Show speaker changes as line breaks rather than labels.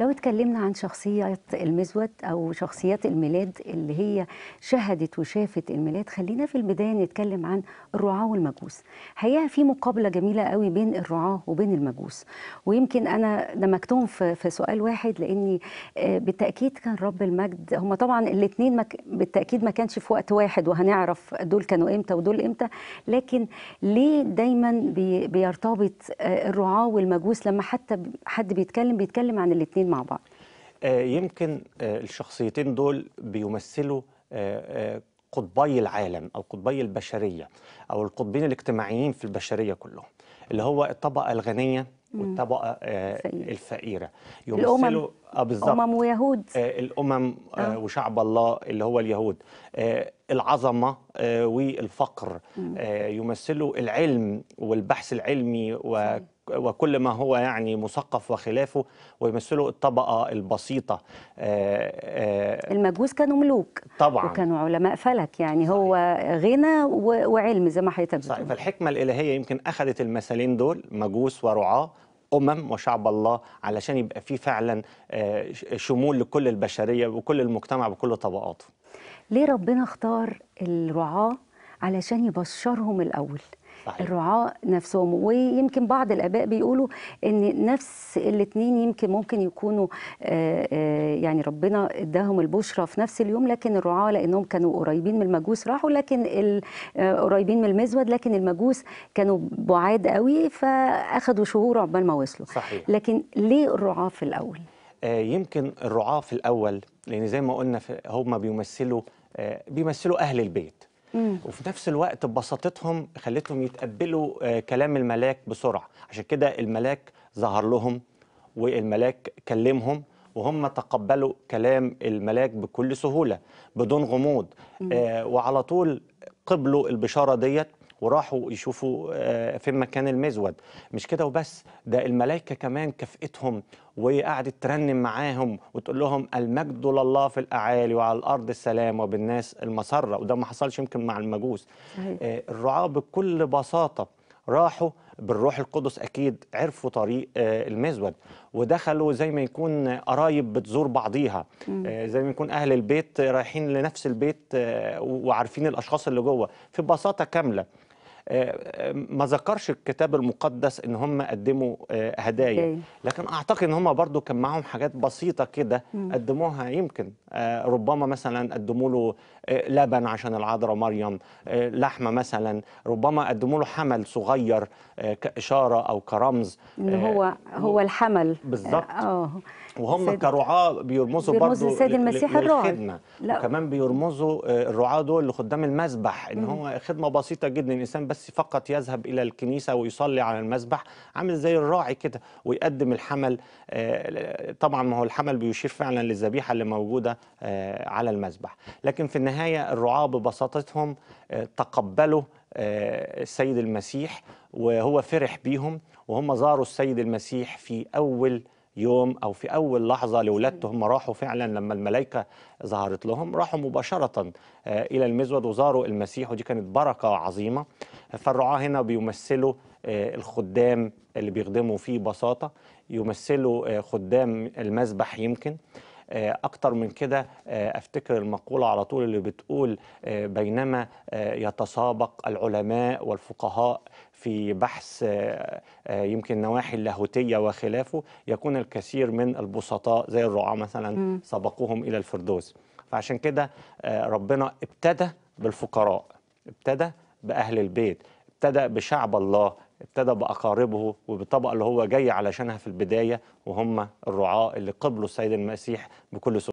لو اتكلمنا عن شخصية المزود أو شخصيات الميلاد اللي هي شهدت وشافت الميلاد خلينا في البداية نتكلم عن الرعاة والمجوس هيا في مقابلة جميلة قوي بين الرعاة وبين المجوس ويمكن أنا دمجتهم في, في سؤال واحد لأني آه، بالتأكيد كان رب المجد هم طبعا الاثنين بالتأكيد ما كانش في وقت واحد وهنعرف دول كانوا إمتى ودول إمتى لكن ليه دايما بيرتبط آه، الرعاة والمجوس لما حتى حد بيتكلم بيتكلم عن الاثنين الاثنين مع بعض
آه، يمكن آه، الشخصيتين دول بيمثلوا آه، قطبي العالم او قطبي البشريه او القطبين الاجتماعيين في البشريه كلهم اللي هو الطبقه الغنيه والطبقه الفقيره يمثلوا اه بالظبط امم ويهود آه، الامم آه،, آه وشعب الله اللي هو اليهود آه، العظمه والفقر أمم. يمثلوا العلم والبحث العلمي و وكل ما هو يعني مثقف وخلافه ويمثلوا الطبقه البسيطه المجوس كانوا ملوك طبعا وكانوا
علماء فلك يعني صحيح. هو غنى وعلم زي ما حضرتك بتقول
فالحكمه الالهيه يمكن اخذت المثلين دول مجوس ورعاه امم وشعب الله علشان يبقى فيه فعلا آه، شمول لكل البشريه وكل المجتمع بكل طبقاته
ليه ربنا اختار الرعاه علشان يبشرهم الأول صحيح. الرعاة نفسهم ويمكن بعض الآباء بيقولوا إن نفس الاثنين يمكن ممكن يكونوا آه، آه، يعني ربنا اداهم البشرى في نفس اليوم لكن الرعاة لأنهم كانوا قريبين من المجوس راحوا لكن آه، قريبين من المزود لكن المجوس كانوا بعاد قوي فاخذوا شهور عقبال ما وصلوا صحيح. لكن ليه الرعاة في الأول؟
يمكن الرعاة في الأول لأن زي ما قلنا هم بيمثلوا بيمثلوا أهل البيت وفي نفس الوقت بساطتهم خلتهم يتقبلوا آه، كلام الملاك بسرعه عشان كده الملاك ظهر لهم والملاك كلمهم وهم تقبلوا كلام الملاك بكل سهوله بدون غموض آه وعلى طول قبلوا البشاره ديت وراحوا يشوفوا آه، فين مكان المزود مش كده وبس ده الملائكه كمان كفئتهم وقعدت ترنم معاهم وتقول لهم المجد لله في الاعالي وعلى الارض السلام وبالناس المسره وده ما حصلش يمكن مع المجوس آه، الرعاه بكل بساطه راحوا بالروح القدس اكيد عرفوا طريق آه، المزود ودخلوا زي ما يكون قرايب بتزور بعضيها زي ما يكون اهل البيت رايحين لنفس البيت وعارفين الاشخاص اللي جوه في بساطه كامله آه، آه، ما ذكرش الكتاب المقدس ان هم قدموا آه، هدايا لكن اعتقد ان هم برضو كان معاهم حاجات بسيطه كده قدموها يمكن ربما مثلا قدموا له لبن عشان العذراء مريم لحمه مثلا ربما قدموا له حمل صغير كاشاره او كرمز هو
هو الحمل بالظبط
وهم كرعاه بيرمزوا بيرمزوا السيد المسيح الراعي وكمان بيرمزوا الرعاه دول لخدام المسبح ان هو خدمه بسيطه جدا الانسان بس بس فقط يذهب إلى الكنيسة ويصلي على المسبح عامل زي الراعي كده ويقدم الحمل آه، طبعا ما هو الحمل بيشير فعلا للذبيحة اللي موجودة آه، على المسبح لكن في النهاية الرعاة ببساطتهم آه، تقبلوا السيد المسيح وهو فرح بيهم وهم زاروا السيد المسيح في أول يوم أو في أول لحظة لولادته هم راحوا فعلا لما الملائكة ظهرت لهم راحوا مباشرة آه، إلى المزود وزاروا المسيح ودي كانت بركة عظيمة فالرعاة هنا بيمثلوا آه، الخدام اللي بيخدموا فيه ببساطة يمثلوا آه، خدام المذبح يمكن آه، أكتر من كده آه، أفتكر المقولة على طول اللي بتقول آه، بينما يتسابق العلماء والفقهاء في بحث يمكن نواحي اللاهوتية وخلافه يكون الكثير من البسطاء زي الرعاة مثلا سبقوهم إلى الفردوس فعشان كده ربنا ابتدى بالفقراء ابتدى بأهل البيت ابتدى بشعب الله ابتدى بأقاربه وبالطبقة اللي هو جاي علشانها في البداية وهم الرعاة اللي قبلوا السيد المسيح بكل سهولة